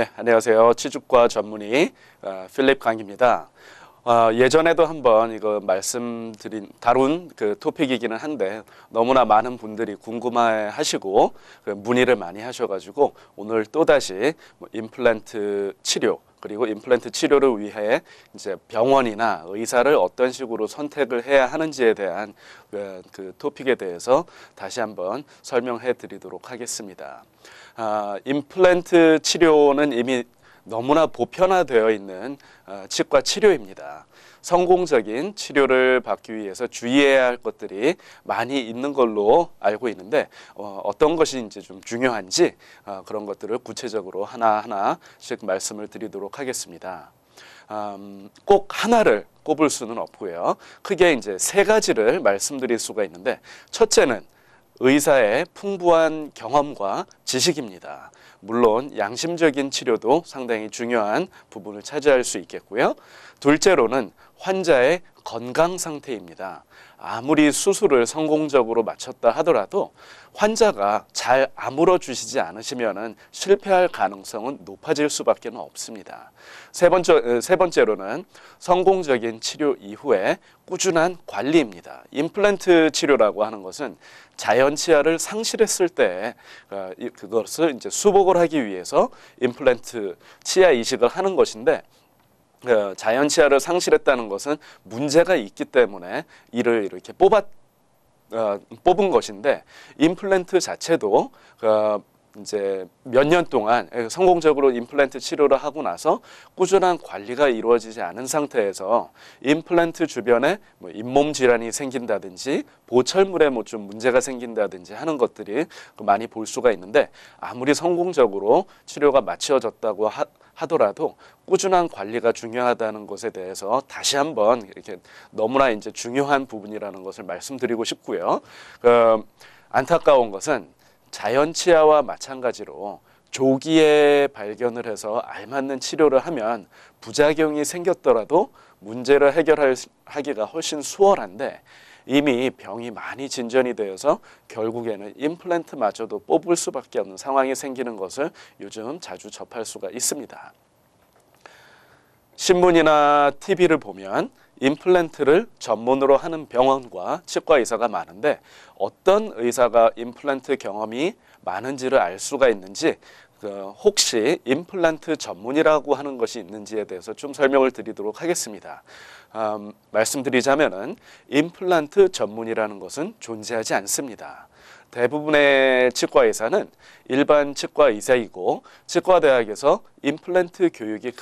네, 안녕하세요. 치주과 전문의 어, 필립 강입니다. 어, 예전에도 한번 이거 말씀드린 다룬 그 토픽이기는 한데 너무나 많은 분들이 궁금해하시고 그 문의를 많이 하셔가지고 오늘 또 다시 뭐 임플란트 치료 그리고 임플란트 치료를 위해 이제 병원이나 의사를 어떤 식으로 선택을 해야 하는지에 대한 어, 그 토픽에 대해서 다시 한번 설명해 드리도록 하겠습니다. 아, 임플란트 치료는 이미 너무나 보편화되어 있는 어, 치과 치료입니다. 성공적인 치료를 받기 위해서 주의해야 할 것들이 많이 있는 걸로 알고 있는데 어, 떤 것이 이제 좀 중요한지 어, 그런 것들을 구체적으로 하나하나씩 말씀을 드리도록 하겠습니다. 음, 꼭 하나를 꼽을 수는 없고요. 크게 이제 세 가지를 말씀드릴 수가 있는데 첫째는 의사의 풍부한 경험과 지식입니다. 물론 양심적인 치료도 상당히 중요한 부분을 차지할 수 있겠고요. 둘째로는 환자의 건강 상태입니다. 아무리 수술을 성공적으로 마쳤다 하더라도 환자가 잘 아물어 주시지 않으시면 실패할 가능성은 높아질 수밖에 없습니다. 세 번째 세 번째로는 성공적인 치료 이후에 꾸준한 관리입니다. 임플란트 치료라고 하는 것은 자연 치아를 상실했을 때 어, 그것을 이제 수복을 하기 위해서 임플란트 치아 이식을 하는 것인데 어, 자연치아를 상실했다는 것은 문제가 있기 때문에 이를 이렇게 뽑았 어, 뽑은 것인데 임플란트 자체도 어, 이제 몇 년 동안 예, 성공적으로 임플란트 치료를 하고 나서 꾸준한 관리가 이루어지지 않은 상태에서 임플란트 주변에 뭐 잇몸 질환이 생긴다든지 보철물에 뭐 좀 문제가 생긴다든지 하는 것들이 많이 볼 수가 있는데 아무리 성공적으로 치료가 마치어졌다고 하, 하더라도 꾸준한 관리가 중요하다는 것에 대해서 다시 한번 이렇게 너무나 이제 중요한 부분이라는 것을 말씀드리고 싶고요. 그 안타까운 것은 자연 치아와 마찬가지로 조기에 발견을 해서 알맞는 치료를 하면 부작용이 생겼더라도 문제를 해결하기가 훨씬 수월한데 이미 병이 많이 진전이 되어서 결국에는 임플란트마저도 뽑을 수밖에 없는 상황이 생기는 것을 요즘 자주 접할 수가 있습니다. 신문이나 TV를 보면 임플란트를 전문으로 하는 병원과 치과 의사가 많은데 어떤 의사가 임플란트 경험이 많은지를 알 수가 있는지 그 혹시 임플란트 전문이라고 하는 것이 있는지에 대해서 좀 설명을 드리도록 하겠습니다. 음, 말씀드리자면은 임플란트 전문이라는 것은 존재하지 않습니다. 대부분의 치과 의사는 일반 치과 의사이고 치과 대학에서 임플란트 교육이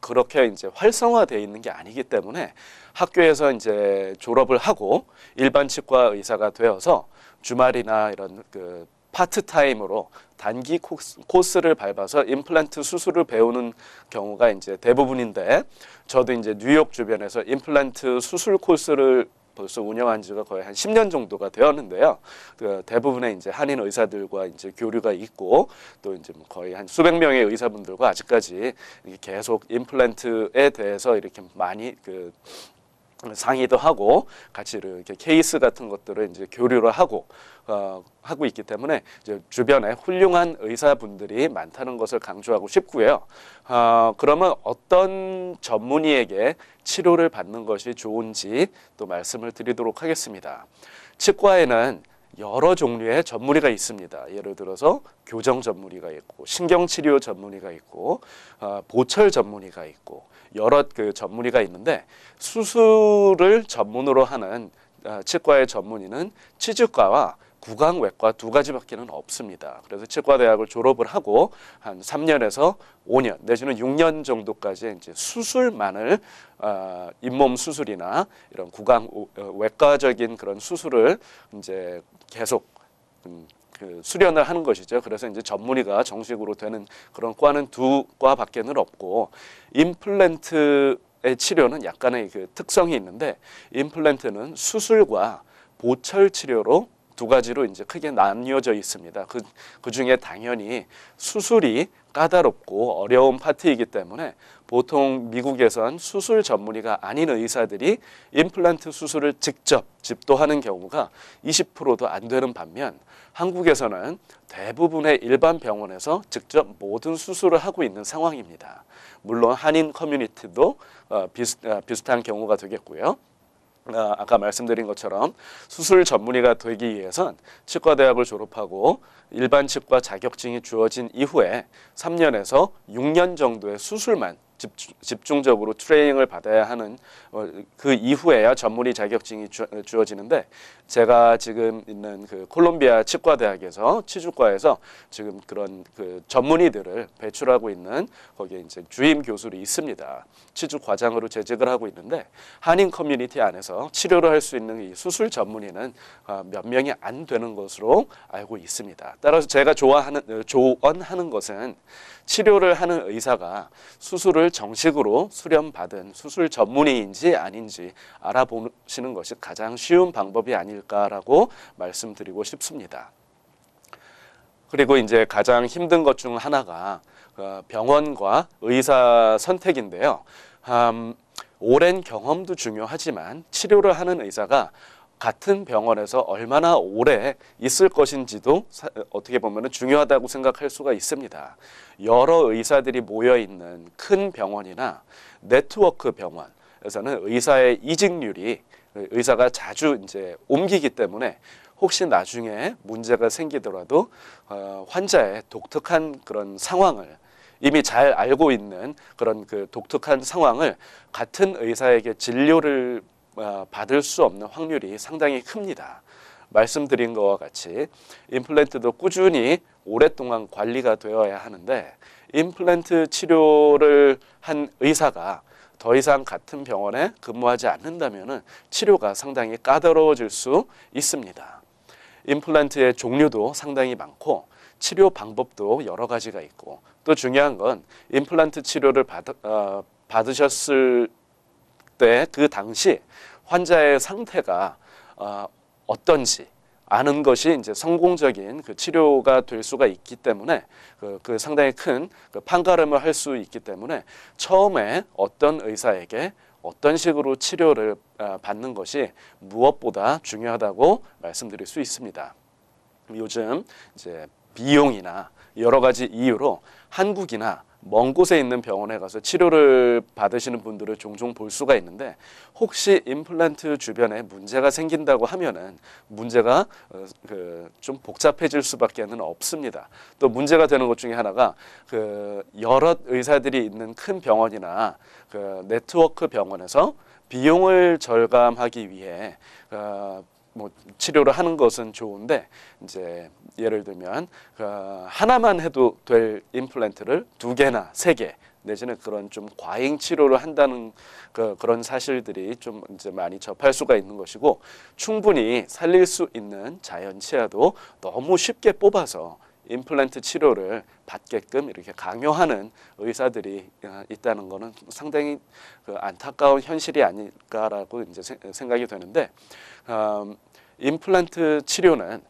그렇게 이제 활성화되어 있는 게 아니기 때문에 학교에서 이제 졸업을 하고 일반 치과 의사가 되어서 주말이나 이런 그 파트타임으로 단기 코스, 를 밟아서 임플란트 수술을 배우는 경우가 이제 대부분인데 저도 이제 뉴욕 주변에서 임플란트 수술 코스를 벌써 운영한 지가 거의 한 10년 정도가 되었는데요. 그 대부분의 이제 한인 의사들과 이제 교류가 있고 또 이제 뭐 거의 한 수백 명의 의사분들과 아직까지 계속 임플란트에 대해서 이렇게 많이 그 상의도 하고 같이 이렇게 케이스 같은 것들을 이제 교류를 하고 어, 하고 있기 때문에 이제 주변에 훌륭한 의사분들이 많다는 것을 강조하고 싶고요. 어, 그러면 어떤 전문의에게 치료를 받는 것이 좋은지 또 말씀을 드리도록 하겠습니다. 치과에는 여러 종류의 전문의가 있습니다. 예를 들어서 교정 전문의가 있고 신경치료 전문의가 있고 어, 보철 전문의가 있고 여러 그 전문의가 있는데 수술을 전문으로 하는 어, 치과의 전문의는 치주과와 구강외과 두 가지밖에는 없습니다. 그래서 치과대학을 졸업을 하고 한 3년에서 5년 내지는 6년 정도까지 이제 수술만을 어, 잇몸 수술이나 이런 구강외과적인 어, 그런 수술을 이제 계속 음, 그 수련을 하는 것이죠. 그래서 이제 전문의가 정식으로 되는 그런 과는 두 과밖에는 없고 임플란트의 치료는 약간의 그 특성이 있는데 임플란트는 수술과 보철 치료로 두 가지로 이제 크게 나뉘어져 있습니다. 그, 그 중에 당연히 수술이 까다롭고 어려운 파트이기 때문에 보통 미국에선 수술 전문의가 아닌 의사들이 임플란트 수술을 직접 집도하는 경우가 20%도 안 되는 반면 한국에서는 대부분의 일반 병원에서 직접 모든 수술을 하고 있는 상황입니다. 물론 한인 커뮤니티도 어, 어, 비슷한 경우가 되겠고요. 어, 아까 말씀드린 것처럼 수술 전문의가 되기 위해선 치과대학을 졸업하고 일반 치과 자격증이 주어진 이후에 3년에서 6년 정도의 수술만 집중적으로 트레이닝을 받아야 하는 어, 그 이후에야 전문의 자격증이 주, 어지는데 제가 지금 있는 그 콜롬비아 치과대학에서 치주과에서 지금 그런 그 전문의들을 배출하고 있는 거기에 이제 주임 교수로 있습니다. 치주 과장으로 재직을 하고 있는데 한인 커뮤니티 안에서 치료를 할 수 있는 이 수술 전문의는 아, 몇 명이 안 되는 것으로 알고 있습니다. 따라서 제가 좋아하는 어, 조언하는 것은 치료를 하는 의사가 수술을 수술을 정식으로 수련받은 수술 전문의인지 아닌지 알아보시는 것이 가장 쉬운 방법이 아닐까라고 말씀드리고 싶습니다. 그리고 이제 가장 힘든 것 중 하나가 어, 병원과 의사 선택인데요. 음, 오랜 경험도 중요하지만 치료를 하는 의사가 같은 병원에서 얼마나 오래 있을 것인지도 어떻게 보면 중요하다고 생각할 수가 있습니다. 여러 의사들이 모여 있는 큰 병원이나 네트워크 병원에서는 의사의 이직률이 의사가 자주 이제 옮기기 때문에 혹시 나중에 문제가 생기더라도 어, 환자의 독특한 그런 상황을 이미 잘 알고 있는 그런 그 독특한 상황을 같은 의사에게 진료를 어, 받을 수 없는 확률이 상당히 큽니다. 말씀드린 것과 같이 임플란트도 꾸준히 오랫동안 관리가 되어야 하는데 임플란트 치료를 한 의사가 더 이상 같은 병원에 근무하지 않는다면 치료가 상당히 까다로워질 수 있습니다. 임플란트의 종류도 상당히 많고 치료 방법도 여러 가지가 있고 또 중요한 건 임플란트 치료를 받, 어, 받으셨을 그때 그 당시 환자의 상태가 어, 어떤지 아는 것이 이제 성공적인 그 치료가 될 수가 있기 때문에 그, 그 상당히 큰그 판가름을 할 수 있기 때문에 처음에 어떤 의사에게 어떤 식으로 치료를 어, 받는 것이 무엇보다 중요하다고 말씀드릴 수 있습니다. 요즘 이제 비용이나 여러 가지 이유로 한국이나 먼 곳에 있는 병원에 가서 치료를 받으시는 분들을 종종 볼 수가 있는데 혹시 임플란트 주변에 문제가 생긴다고 하면은 문제가 어, 그좀 복잡해질 수밖에는 없습니다. 또 문제가 되는 것 중에 하나가 그 여러 의사들이 있는 큰 병원이나 그 네트워크 병원에서 비용을 절감하기 위해 어, 뭐 치료를 하는 것은 좋은데 이제 예를 들면 그 하나만 해도 될 임플란트를 두 개나 세 개 내지는 그런 좀 과잉 치료를 한다는 그, 그런 사실들이 좀 이제 많이 접할 수가 있는 것이고 충분히 살릴 수 있는 자연 치아도 너무 쉽게 뽑아서 임플란트 치료를 받게끔 이렇게 강요하는 의사들이 어, 있다는 것은 상당히 그 안타까운 현실이 아닐까라고 이제 생각이 되는데 음, 임플란트 치료는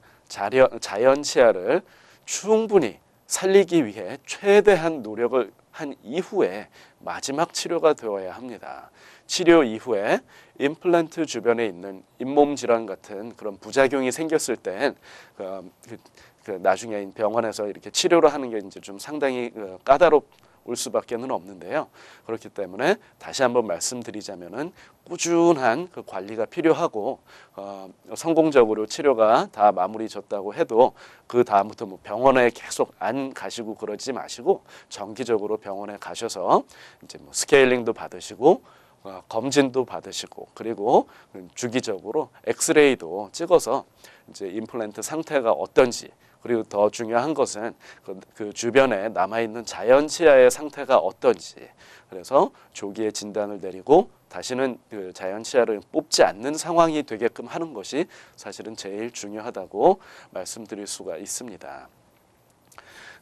자연 치아를 충분히 살리기 위해 최대한 노력을 한 이후에 마지막 치료가 되어야 합니다. 치료 이후에 임플란트 주변에 있는 잇몸 질환 같은 그런 부작용이 생겼을 땐 그, 그, 그 나중에 병원에서 이렇게 치료를 하는 게 이제 좀 상당히 어, 까다롭 올 수밖에는 없는데요. 그렇기 때문에 다시 한번 말씀드리자면은 꾸준한 그 관리가 필요하고 어, 성공적으로 치료가 다 마무리졌다고 해도 그 다음부터 뭐 병원에 계속 안 가시고 그러지 마시고 정기적으로 병원에 가셔서 이제 뭐 스케일링도 받으시고 어, 검진도 받으시고 그리고 주기적으로 엑스레이도 찍어서 이제 임플란트 상태가 어떤지 그리고 더 중요한 것은 그, 그 주변에 남아있는 자연 치아의 상태가 어떤지 그래서 조기에 진단을 내리고 다시는 그 자연 치아를 뽑지 않는 상황이 되게끔 하는 것이 사실은 제일 중요하다고 말씀드릴 수가 있습니다.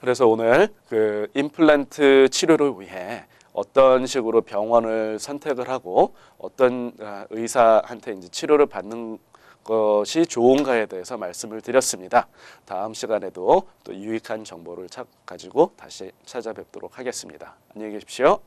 그래서 오늘 그 임플란트 치료를 위해 어떤 식으로 병원을 선택을 하고 어떤 아, 의사한테 이제 치료를 받는 것이 좋은가에 대해서 말씀을 드렸습니다. 다음 시간에도 또 유익한 정보를 가지고 다시 찾아뵙도록 하겠습니다. 안녕히 계십시오.